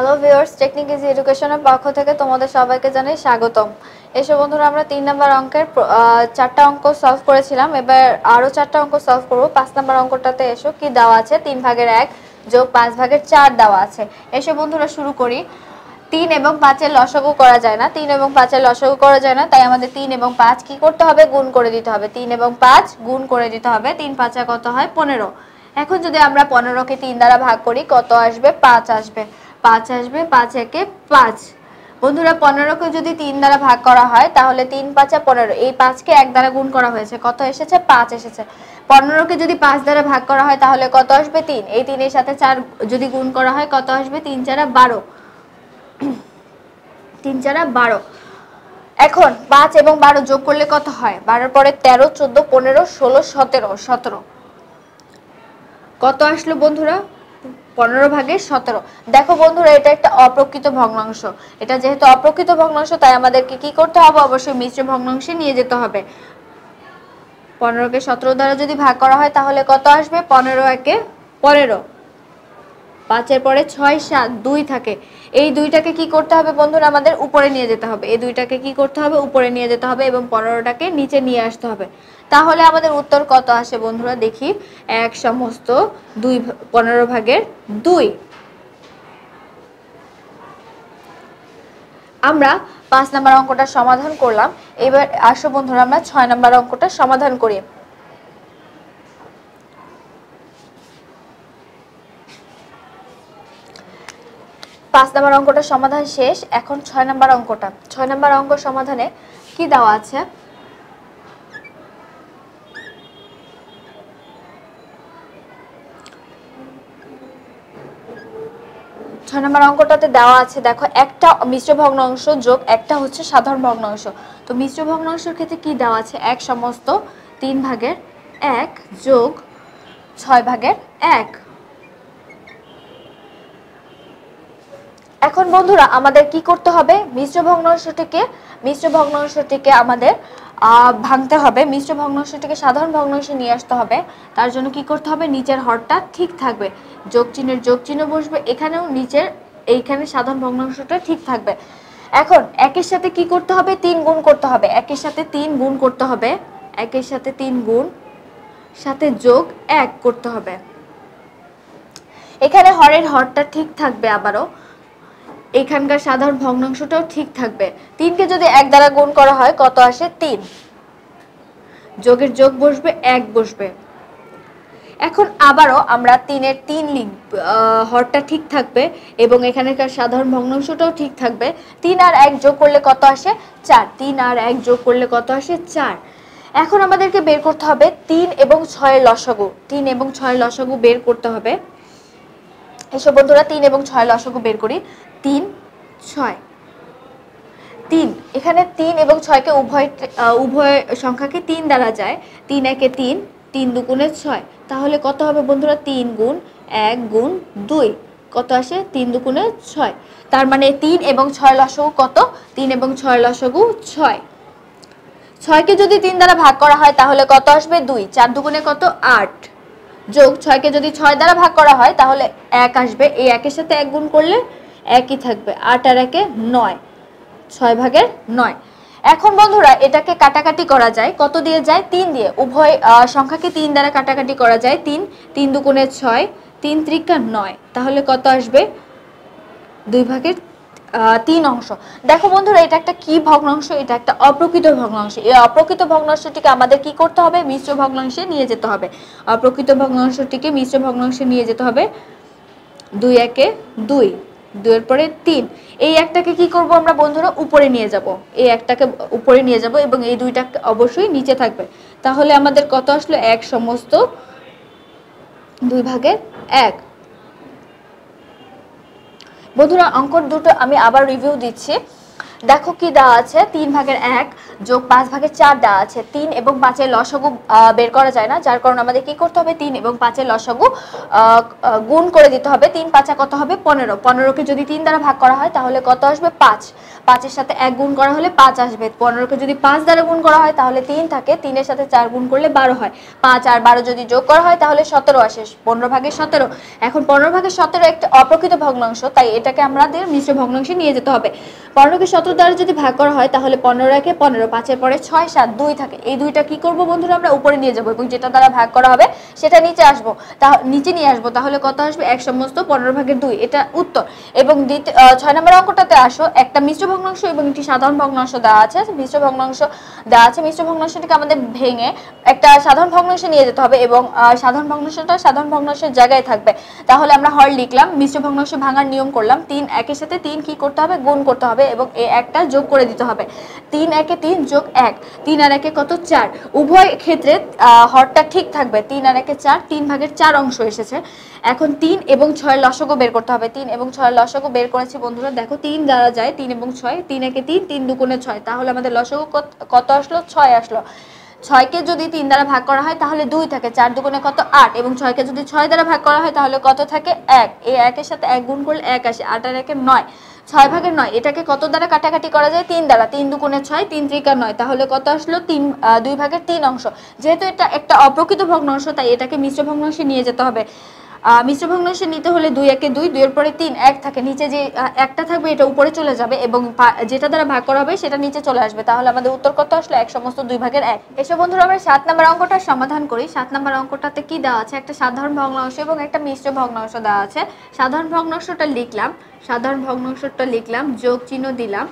hello viewers technique easy এডুকেশনের পক্ষ থেকে তোমাদের সবাইকে জানাই স্বাগতম এসব বন্ধুরা আমরা তিন নম্বর অঙ্কের চারটা অঙ্ক সলভ করেছিলাম এবার আরও চারটা অঙ্ক সলভ করবো পাঁচ নম্বর অঙ্কটাতে এসো কি দেওয়া আছে তিন ভাগের এক যোগ পাঁচ ভাগের চার দেওয়া আছে এসব বন্ধুরা শুরু করি তিন এবং পাঁচের লসগু করা যায় না তিন এবং পাঁচের লসগু করা যায় না তাই আমাদের তিন এবং পাঁচ কি করতে হবে গুণ করে দিতে হবে তিন এবং পাঁচ গুণ করে দিতে হবে তিন পাঁচা কত হয় পনেরো এখন যদি আমরা পনেরোকে তিন দ্বারা ভাগ করি কত আসবে পাঁচ আসবে পাঁচ আসবে পাঁচ একে পাঁচ বন্ধুরা পনেরোকে যদি তিন দ্বারা ভাগ করা হয় তাহলে তিন পাঁচে পনেরো এই পাঁচকে এক দ্বারা গুণ করা হয়েছে কত এসেছে পাঁচ এসেছে পনেরোকে যদি পাঁচ দ্বারা ভাগ করা হয় তাহলে কত আসবে তিন এই তিনের সাথে চার যদি গুণ করা হয় কত আসবে তিন চারা বারো তিন চারা বারো এখন পাঁচ এবং বারো যোগ করলে কত হয় বারোর পরে তেরো চোদ্দ পনেরো ষোলো সতেরো সতেরো কত আসলো বন্ধুরা পনেরো ভাগে সতেরো দেখো বন্ধুরা এটা একটা অপ্রকৃত ভগ্নাংশ এটা যেহেতু অপ্রকৃত ভগ্নাংশ তাই আমাদেরকে কি করতে হবে অবশ্যই মিশ্র ভগ্নাংশে নিয়ে যেতে হবে পনেরোকে সতেরো দ্বারা যদি ভাগ করা হয় তাহলে কত আসবে পনেরো একে পনেরো পাঁচের পরে ছয় সাত দুই থাকে এই দুইটাকে কি করতে হবে বন্ধুরা আমাদের উপরে নিয়ে যেতে হবে এই দুইটাকে কি করতে হবে উপরে নিয়ে যেতে হবে এবং পনেরোটাকে নিচে নিয়ে আসতে হবে তাহলে আমাদের উত্তর কত আসে বন্ধুরা দেখি এক সমস্ত দুই পনেরো ভাগের দুই আমরা পাঁচ নাম্বার অঙ্কটা সমাধান করলাম এবার আসো বন্ধুরা আমরা ছয় নাম্বার অঙ্কটা সমাধান করি পাঁচ নাম্বার অঙ্কটা সমাধান শেষ এখন ছয় নাম্বার অঙ্কটা ছয় নাম্বার অঙ্ক সমাধানে কি দেওয়া আছে ছয় নম্বর অঙ্কটাতে দেওয়া আছে দেখো একটা মিশ্র ভগ্নাংশ যোগ একটা হচ্ছে সাধারণ ভগ্নাংশ তো মিশ্র ভগ্নাংশের ক্ষেত্রে কি দেওয়া আছে এক সমস্ত তিন ভাগের এক যোগ ছয় ভাগের এক এখন বন্ধুরা আমাদের কি করতে হবে মিশ্র ভগ্নাংশটিকে মিশ্র ভগ্নাংশটিকে আমাদের ভাঙতে হবে মিশ্র ভগ্নাংশটিকে সাধারণ ভগ্নাংশে নিয়ে আসতে হবে তার জন্য কি করতে হবে নিচের হরটা ঠিক থাকবে যোগ চিহ্নের যোগ চিহ্ন বসবে এখানেও নিচের এইখানে সাধারণ ভগ্নাংশটা ঠিক থাকবে এখন একের সাথে কি করতে হবে তিন গুণ করতে হবে একের সাথে তিন গুণ করতে হবে একের সাথে তিন গুণ সাথে যোগ এক করতে হবে এখানে হরের হরটা ঠিক থাকবে আবারও এখানকার সাধারণ ভগ্নাংশটাও ঠিক থাকবে তিনকে যদি এক দ্বারা গুণ করা হয় কত আসে তিন যোগের যোগ বসবে এক বসবে এখন আবারও আমরা তিনের তিন লিখ হরটা ঠিক থাকবে এবং এখানেকার সাধারণ ভগ্নাংশটাও ঠিক থাকবে তিন আর এক যোগ করলে কত আসে চার তিন আর এক যোগ করলে কত আসে চার এখন আমাদেরকে বের করতে হবে তিন এবং ছয়ের লসগু তিন এবং ছয়ের লসগু বের করতে হবে এসব বন্ধুরা তিন এবং ছয় লসগু বের করি তিন ছয় তিন এখানে তিন এবং ছয়কে উভয় উভয় সংখ্যাকে তিন দ্বারা যায় তিন একে তিন তিন দুগুণে ছয় তাহলে কত হবে বন্ধুরা তিন গুণ এক গুণ দুই কত আসে তিন দুগুণে ছয় তার মানে তিন এবং ছয় লসগু কত তিন এবং ছয় লসগু ছয় ছয়কে যদি তিন দ্বারা ভাগ করা হয় তাহলে কত আসবে দুই চার দুগুণে কত আট যোগ ছয়কে যদি ছয় দ্বারা ভাগ করা হয় তাহলে এক আসবে এই একের সাথে এক গুণ করলে একই থাকবে আট আর একে নয় ছয় ভাগের নয় এখন বন্ধুরা এটাকে কাটাকাটি করা যায় কত দিয়ে যায় তিন দিয়ে উভয় সংখ্যাকে তিন দ্বারা কাটাকাটি করা যায় তিন তিন দুগুণে ছয় তিন ত্রিকা নয় তাহলে কত আসবে দুই ভাগের তিন অংশ দেখো বন্ধুরা এটা একটা কি ভগ্নাংশ এটা একটা অপ্রকৃত ভগ্নাংশ এই অপ্রকৃত ভগ্নাংশটিকে আমাদের কি করতে হবে মিশ্র ভগ্নাংশে নিয়ে যেতে হবে অপ্রকৃত ভগ্নাংশটিকে মিশ্র ভগ্নাংশে নিয়ে যেতে হবে দুই একে দুই দুয়ের পরে তিন এই একটাকে কি করব আমরা বন্ধুরা উপরে নিয়ে যাব এই একটাকে উপরে নিয়ে যাব এবং এই দুইটা অবশ্যই নিচে থাকবে তাহলে আমাদের কত আসলো এক সমস্ত দুই ভাগের এক বন্ধুরা অঙ্কর দুটো আমি আবার রিভিউ দিচ্ছি দেখো কি দেওয়া আছে তিন ভাগের এক যোগ পাঁচ ভাগের চার দেওয়া আছে তিন এবং পাঁচের লসগু বের করা যায় না যার কারণে আমাদের কি করতে হবে তিন এবং পাঁচের লসগু গুণ করে দিতে হবে তিন পাঁচা কত হবে পনেরো পনেরোকে যদি তিন দ্বারা ভাগ করা হয় তাহলে কত আসবে পাঁচ পাঁচের সাথে এক গুণ করা হলে পাঁচ আসবে পনেরোকে যদি পাঁচ দ্বারা গুণ করা হয় তাহলে তিন থাকে তিনের সাথে চার গুণ করলে বারো হয় পাঁচ আর বারো যদি যোগ করা হয় তাহলে সতেরো আসে পনেরো ভাগে সতেরো এখন পনেরো ভাগের সতেরো একটা অপ্রকৃত ভগ্নাংশ তাই এটাকে আমাদের মিশ্র ভগ্নাংশে নিয়ে যেতে হবে পনেরোকে সতেরো দ্বারা যদি ভাগ করা হয় তাহলে পনেরো একে পনেরো পাঁচের পরে ছয় সাত দুই থাকে এই দুইটা কি করব বন্ধুরা আমরা উপরে নিয়ে যাবো এবং যেটা দ্বারা ভাগ করা হবে সেটা নিচে আসবো তা নিচে নিয়ে আসবো তাহলে কত আসবে এক সমস্ত পনেরো ভাগের দুই এটা উত্তর এবং দ্বিতীয় ছয় নম্বর অঙ্কটাতে আসো একটা মিশ্র ভগ্নাংশ এবং একটি সাধারণ ভগ্নাংশ দেওয়া আছে মিশ্র ভগ্নাংশ দেওয়া আছে মিশ্র ভগ্নাংশটিকে আমাদের ভেঙে একটা সাধারণ ভগ্নাংশ নিয়ে যেতে হবে এবং সাধারণ ভগ্নাংশটা সাধারণ ভগ্নাংশের জায়গায় থাকবে তাহলে আমরা হর লিখলাম মিশ্র ভগ্নাংশ ভাঙার নিয়ম করলাম তিন একের সাথে তিন কি করতে হবে গুণ করতে হবে এবং এ একটা যোগ করে দিতে হবে তিন একে তিন যোগ এক তিন আর একে কত চার উভয় ক্ষেত্রে হরটা ঠিক থাকবে তিন আর একে চার তিন ভাগের চার অংশ এসেছে এখন তিন এবং ছয় লসকও বের করতে হবে তিন এবং ছয় লসকও বের করেছি বন্ধুরা দেখো তিন দ্বারা যায় তিন এবং ছয় ছয় তিন একে তিন তিন কোণে ছয় তাহলে আমাদের লসগু কত আসলো ছয় আসলো ছয়কে যদি তিন দ্বারা ভাগ করা হয় তাহলে দুই থাকে চার দুগুণে কত আট এবং ছয়কে যদি ছয় দ্বারা ভাগ করা হয় তাহলে কত থাকে এক এই একের সাথে এক গুণ করলে এক আসে আট আর একে নয় ছয় ভাগের নয় এটাকে কত দ্বারা কাটাকাটি করা যায় তিন দ্বারা তিন দুগুণে ছয় তিন ত্রিকা নয় তাহলে কত আসলো তিন দুই ভাগের তিন অংশ যেহেতু এটা একটা অপ্রকৃত ভগ্নাংশ তাই এটাকে মিশ্র ভগ্নাংশে নিয়ে যেতে হবে মিশ্র ভগ্নাংশে নিতে হলে দুই একে দুই দুইয়ের পরে তিন এক থাকে নিচে যে একটা থাকবে এটা উপরে চলে যাবে এবং যেটা দ্বারা ভাগ করা হবে সেটা নিচে চলে আসবে তাহলে আমাদের উত্তর কত আসলে এক সমস্ত দুই ভাগের এক এসব বন্ধুরা আমরা সাত নম্বর অঙ্কটা সমাধান করি সাত নম্বর অঙ্কটাতে কি দেওয়া আছে একটা সাধারণ ভগ্নাংশ এবং একটা মিশ্র ভগ্নাংশ দেওয়া আছে সাধারণ ভগ্নাংশটা লিখলাম সাধারণ ভগ্নাংশটা লিখলাম যোগ চিহ্ন দিলাম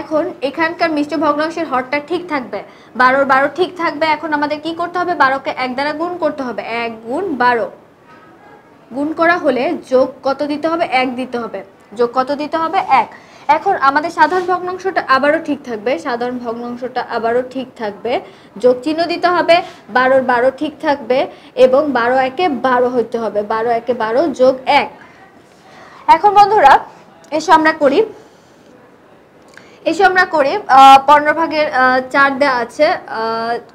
এখন এখানকার মিষ্ট ভগ্নাংশের হরটা ঠিক থাকবে বারোর বারো ঠিক থাকবে এখন আমাদের কি করতে হবে বারোকে এক দ্বারা গুণ করতে হবে এক গুণ বারো গুণ করা হলে যোগ কত দিতে হবে এক দিতে হবে যোগ কত দিতে হবে এক এখন আমাদের সাধারণ ভগ্নাংশটা আবারও ঠিক থাকবে সাধারণ ভগ্নাংশটা আবারও ঠিক থাকবে যোগ চিহ্ন দিতে হবে বারোর বারো ঠিক থাকবে এবং বারো একে বারো হতে হবে বারো একে বারো যোগ এক এখন বন্ধুরা এসে আমরা করি এসে আমরা করি পনেরো ভাগের চার দেওয়া আছে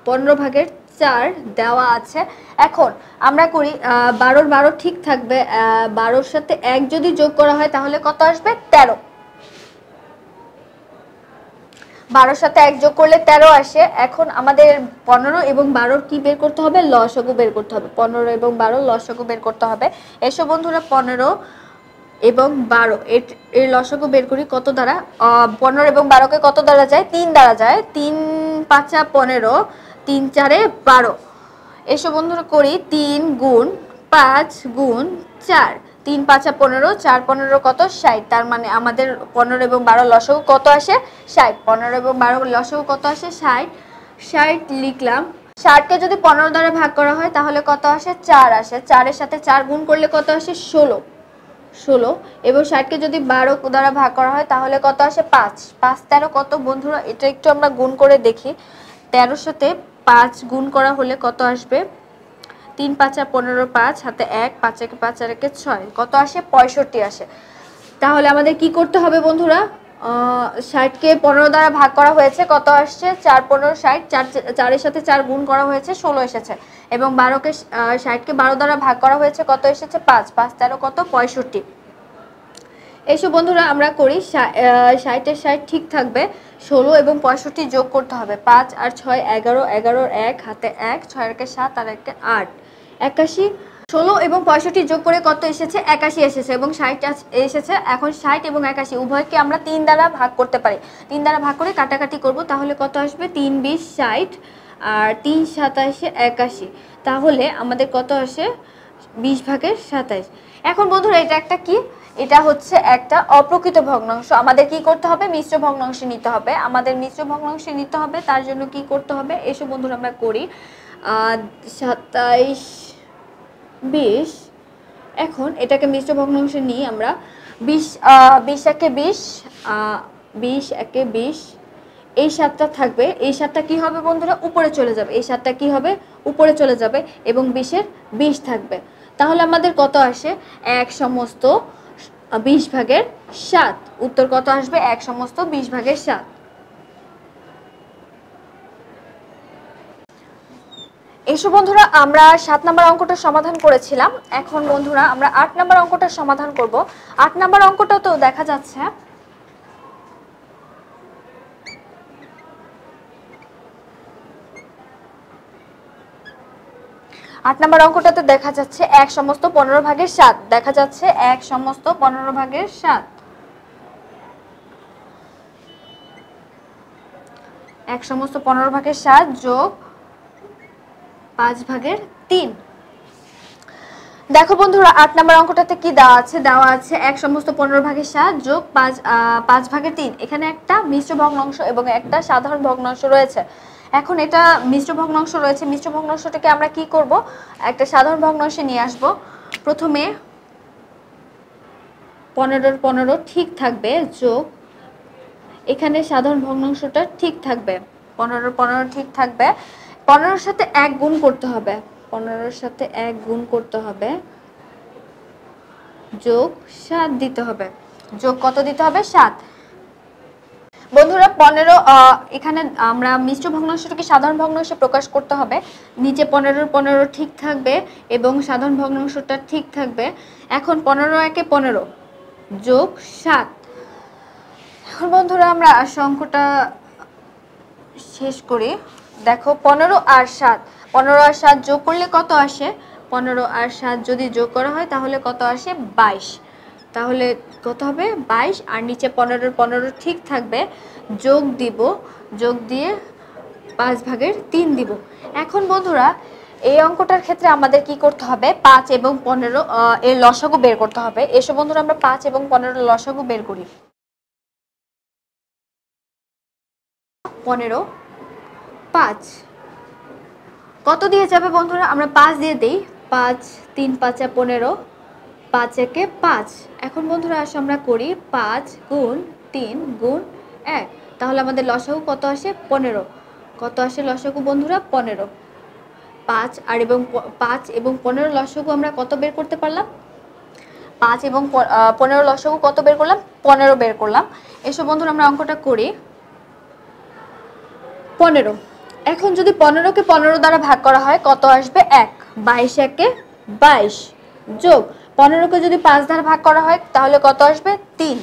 পনেরো ভাগের চার দেওয়া আছে এখন আমরা করি বারোর বারো ঠিক থাকবে বারোর সাথে এক যদি যোগ করা হয় তাহলে কত আসবে তেরো বারোর সাথে এক যোগ করলে তেরো আসে এখন আমাদের পনেরো এবং বারোর কি বের করতে হবে লসগু বের করতে হবে পনেরো এবং বারো লসগু বের করতে হবে এসো বন্ধুরা পনেরো এবং বারো এর এর লসগু বের করি কত দ্বারা পনেরো এবং বারোকে কত দ্বারা যায় তিন দ্বারা যায় তিন পাঁচা পনেরো তিন চারে বারো এসব বন্ধুরা করি তিন গুণ পাঁচ গুণ চার তিন পাঁচা পনেরো চার পনেরো কত ষাট তার মানে আমাদের পনেরো এবং বারো লসও কত আসে ষাট পনেরো এবং বারো লসও কত আসে ষাট ষাট লিখলাম ষাটকে যদি পনেরো দ্বারা ভাগ করা হয় তাহলে কত আসে চার আসে চারের সাথে চার গুণ করলে কত আসে ষোলো ষোলো এবং ষাটকে যদি বারো দ্বারা ভাগ করা হয় তাহলে কত আসে পাঁচ পাঁচ তেরো কত বন্ধুরা এটা একটু আমরা গুণ করে দেখি তেরোর সাথে পাঁচ গুণ করা হলে কত আসবে তিন পাঁচা পনেরো পাঁচ হাতে এক পাঁচ পাঁচ আর একে ছয় কত আসে পঁয়ষট্টি আসে তাহলে আমাদের কি করতে হবে বন্ধুরা ষাটকে পনেরো দ্বারা ভাগ করা হয়েছে কত আসছে চার পনেরো ষাট চার চারের সাথে চার গুণ করা হয়েছে ষোলো এসেছে এবং বারোকে ষাটকে বারো দ্বারা ভাগ করা হয়েছে কত এসেছে পাঁচ পাঁচ তেরো কত পঁয়ষট্টি এইসব বন্ধুরা আমরা করি ষাটের ষাট ঠিক থাকবে ষোলো এবং পঁয়ষট্টি যোগ করতে হবে পাঁচ আর ছয় এগারো এগারোর এক হাতে এক ছয় একে সাত আর একে আট একাশি ষোলো এবং পঁয়ষট্টি যোগ করে কত এসেছে একাশি এসেছে এবং ষাট এসেছে এখন ষাট এবং একাশি উভয়কে আমরা তিন দ্বারা ভাগ করতে পারি তিন দ্বারা ভাগ করে কাটাকাটি করব তাহলে কত আসবে তিন বিশ ষাট আর তিন সাতাশে একাশি তাহলে আমাদের কত আসে বিশ ভাগের সাতাশ এখন বন্ধুরা এটা একটা কি এটা হচ্ছে একটা অপ্রকৃত ভগ্নাংশ আমাদের কি করতে হবে মিশ্র ভগ্নাংশে নিতে হবে আমাদের মিশ্র ভগ্নাংশে নিতে হবে তার জন্য কি করতে হবে এসব বন্ধুরা আমরা করি সাতাইশ বিশ এখন এটাকে মিশ্র ভগ্নাংশে নিই আমরা বিশ বিশ একে বিশ বিশ একে বিশ এই সাতটা থাকবে এই সাতটা কি হবে বন্ধুরা উপরে চলে যাবে এই সাতটা কি হবে উপরে চলে যাবে এবং বিশের বিশ থাকবে তাহলে আমাদের কত আসে এক সমস্ত বিশ ভাগের সাত উত্তর কত আসবে এক সমস্ত বিশ ভাগের সাত এসো বন্ধুরা আমরা সাত নাম্বার অঙ্কটা সমাধান করেছিলাম এখন বন্ধুরা আমরা আট নাম্বার অঙ্কটা সমাধান করব আট নাম্বার অঙ্কটা তো দেখা যাচ্ছে আট নম্বর অঙ্কটাতে দেখা যাচ্ছে এক সমস্ত পনেরো ভাগের সাত দেখা যাচ্ছে এক সমস্ত পনেরো ভাগের সাত এক সমস্ত পনেরো ভাগের সাত যোগ পাঁচ ভাগের তিন দেখো বন্ধুরা আট নম্বর অঙ্কটাতে কি দেওয়া আছে দেওয়া আছে এক সমস্ত পনেরো ভাগের সাত যোগ পাঁচ পাঁচ ভাগের তিন এখানে একটা মিশ্র ভগ্নাংশ এবং একটা সাধারণ ভগ্নাংশ রয়েছে এখন এটা মিশ্র ভগ্নাংশ রয়েছে মিশ্র ভগ্নাংশটাকে আমরা কি করব একটা সাধারণ ভগ্নাংশে নিয়ে আসব প্রথমে পনেরোর পনেরো ঠিক থাকবে যোগ এখানে সাধারণ ভগ্নাংশটা ঠিক থাকবে পনেরো পনেরো ঠিক থাকবে পনেরোর সাথে এক গুণ করতে হবে পনেরোর সাথে এক গুণ করতে হবে যোগ সাত দিতে হবে যোগ কত দিতে হবে সাত বন্ধুরা পনেরো এখানে আমরা মিশ্র ভগ্নাংশটাকে সাধারণ ভগ্নাংশে প্রকাশ করতে হবে নিচে পনেরোর পনেরো ঠিক থাকবে এবং সাধারণ ভগ্নাংশটা ঠিক থাকবে এখন পনেরো একে পনেরো যোগ সাত এখন বন্ধুরা আমরা অঙ্কটা শেষ করি দেখো পনেরো আর সাত পনেরো আর সাত যোগ করলে কত আসে পনেরো আর সাত যদি যোগ করা হয় তাহলে কত আসে বাইশ তাহলে কত হবে বাইশ আর নিচে পনেরো পনেরো ঠিক থাকবে যোগ দিব যোগ দিয়ে পাঁচ ভাগের তিন দিব এখন বন্ধুরা এই অঙ্কটার ক্ষেত্রে আমাদের কি করতে হবে পাঁচ এবং পনেরো এর লসাগু বের করতে হবে এসব বন্ধুরা আমরা পাঁচ এবং পনেরো লসাগু বের করি পনেরো পাঁচ কত দিয়ে যাবে বন্ধুরা আমরা পাঁচ দিয়ে দিই পাঁচ তিন পাঁচা পনেরো পাঁচ একে পাঁচ এখন বন্ধুরা আসো আমরা করি পাঁচ গুণ তিন গুণ এক তাহলে আমাদের লসাগু কত আসে পনেরো কত আসে লসাগু বন্ধুরা পনেরো পাঁচ আর এবং পাঁচ এবং পনেরো লসাগু আমরা কত বের করতে পারলাম পাঁচ এবং পনেরো লসাগু কত বের করলাম পনেরো বের করলাম এসব বন্ধুরা আমরা অঙ্কটা করি পনেরো এখন যদি পনেরোকে পনেরো দ্বারা ভাগ করা হয় কত আসবে এক বাইশ একে বাইশ যোগ পনেরোকে যদি পাঁচ দ্বারা ভাগ করা হয় তাহলে কত আসবে তিন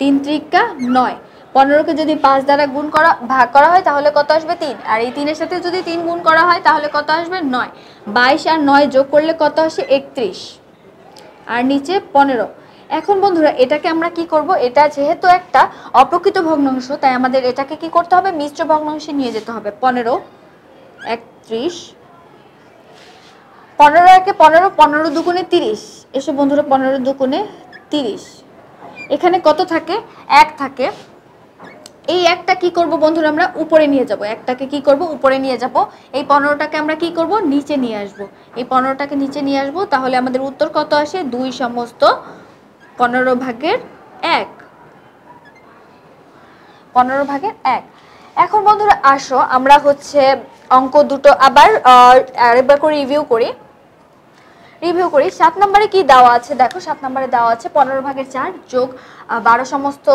তিন ত্রিকা নয় পনেরোকে যদি পাঁচ দ্বারা গুণ করা ভাগ করা হয় তাহলে কত আসবে তিন আর এই তিনের সাথে যদি তিন গুণ করা হয় তাহলে কত আসবে নয় বাইশ আর নয় যোগ করলে কত আসে একত্রিশ আর নিচে পনেরো এখন বন্ধুরা এটাকে আমরা কি করব এটা যেহেতু একটা অপ্রকৃত ভগ্নাংশ তাই আমাদের এটাকে কি করতে হবে মিশ্র ভগ্নাংশে নিয়ে যেতে হবে পনেরো একত্রিশ পনেরো একে পনেরো পনেরো দুগুণে তিরিশ এসো বন্ধুরা পনেরো কোণে তিরিশ এখানে কত থাকে এক থাকে এই একটা কি করব বন্ধুরা আমরা উপরে নিয়ে যাব একটাকে কি করব উপরে নিয়ে যাব এই পনেরোটাকে আমরা কি করব নিচে নিয়ে আসব এই পনেরোটাকে নিচে নিয়ে আসব তাহলে আমাদের উত্তর কত আসে দুই সমস্ত পনেরো ভাগের এক পনেরো ভাগের এক এখন বন্ধুরা আসো আমরা হচ্ছে অঙ্ক দুটো আবার আরেকবার করে রিভিউ করি রিভিউ করি সাত নম্বরে কি দেওয়া আছে দেখো সাত নম্বরে দেওয়া আছে পনেরো ভাগের চার যোগ বারো সমস্ত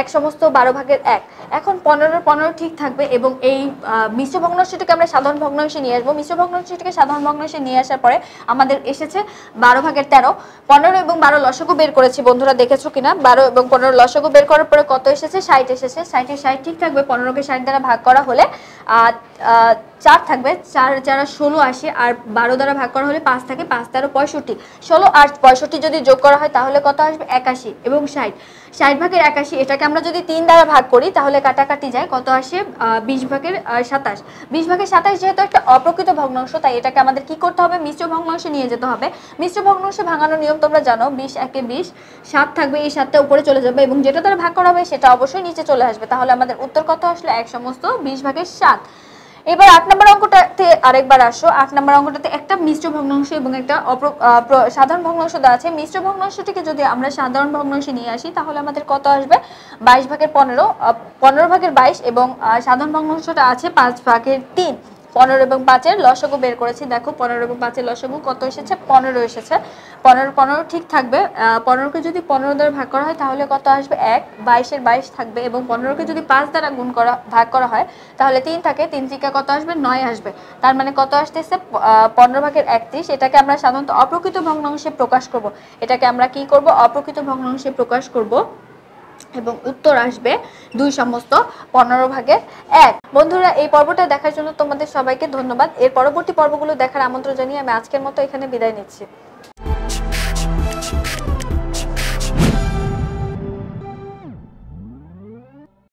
এক সমস্ত বারো ভাগের এক এখন পনেরো পনেরো ঠিক থাকবে এবং এই মিশ্র ভগ্নাংশটিকে আমরা সাধারণ ভগ্নাংশে নিয়ে আসবো মিশ্র ভগ্নাংশটিকে সাধারণ ভগ্নাংশে নিয়ে আসার পরে আমাদের এসেছে বারো ভাগের তেরো পনেরো এবং বারো লসগু বের করেছি বন্ধুরা দেখেছো কিনা বারো এবং পনেরো লসগু বের করার পরে কত এসেছে ষাট এসেছে ষাটের ষাট ঠিক থাকবে পনেরোকে ষাট দ্বারা ভাগ করা হলে চার থাকবে চার যারা ষোলো আসে আর বারো দ্বারা ভাগ করা হলে পাঁচ থাকে পাঁচ তেরো পঁয়ষট্টি ষোলো আর পঁয়ষট্টি যদি যোগ করা হয় তাহলে কত আসবে একাশি এবং ষাট ষাট ভাগের একাশি এটাকে আমরা যদি তিন দ্বারা ভাগ করি তাহলে কাটাকাটি যায় কত আসে বিশ ভাগের সাতাশ বিশ ভাগের সাতাশ যেহেতু একটা অপ্রকৃত ভগ্নাংশ তাই এটাকে আমাদের কি করতে হবে মিশ্র ভগ্নাংশে নিয়ে যেতে হবে মিশ্র ভগ্নাংশে ভাঙানোর নিয়ম তোমরা জানো বিশ একে বিশ সাত থাকবে এই সাতটা উপরে চলে যাবে এবং যেটা দ্বারা ভাগ করা হবে সেটা অবশ্যই নিচে চলে আসবে তাহলে আমাদের উত্তর কত আসলো এক সমস্ত বিশ ভাগের সাত এবার আট নম্বর অঙ্কটাতে আরেকবার আসো আট নম্বর অঙ্কটাতে একটা মিশ্র ভগ্নাংশ এবং একটা সাধারণ ভগ্নাংশ দেওয়া আছে মিশ্র ভগ্নাংশটিকে যদি আমরা সাধারণ ভগ্নাংশে নিয়ে আসি তাহলে আমাদের কত আসবে বাইশ ভাগের পনেরো পনেরো ভাগের বাইশ এবং সাধারণ ভগ্নাংশটা আছে পাঁচ ভাগের তিন পনেরো এবং পাঁচের লসগু বের করেছি দেখো পনেরো এবং পাঁচের লসগু কত এসেছে পনেরো এসেছে পনেরো পনেরো ঠিক থাকবে পনেরোকে যদি পনেরো দ্বারা ভাগ করা হয় তাহলে কত আসবে এক বাইশের বাইশ থাকবে এবং পনেরোকে যদি পাঁচ দ্বারা গুণ করা ভাগ করা হয় তাহলে তিন থাকে তিন চিকা কত আসবে নয় আসবে তার মানে কত আসতেছে পনেরো ভাগের একত্রিশ এটাকে আমরা সাধারণত অপ্রকৃত ভগ্নাংশে প্রকাশ করব এটাকে আমরা কি করব অপ্রকৃত ভগ্নাংশে প্রকাশ করব এবং উত্তর আসবে দুই সমস্ত পনেরো ভাগের এক বন্ধুরা এই পর্বটা দেখার জন্য তোমাদের সবাইকে ধন্যবাদ এর পরবর্তী পর্বগুলো দেখার আমন্ত্রণ জানিয়ে আমি আজকের মতো এখানে বিদায় নিচ্ছি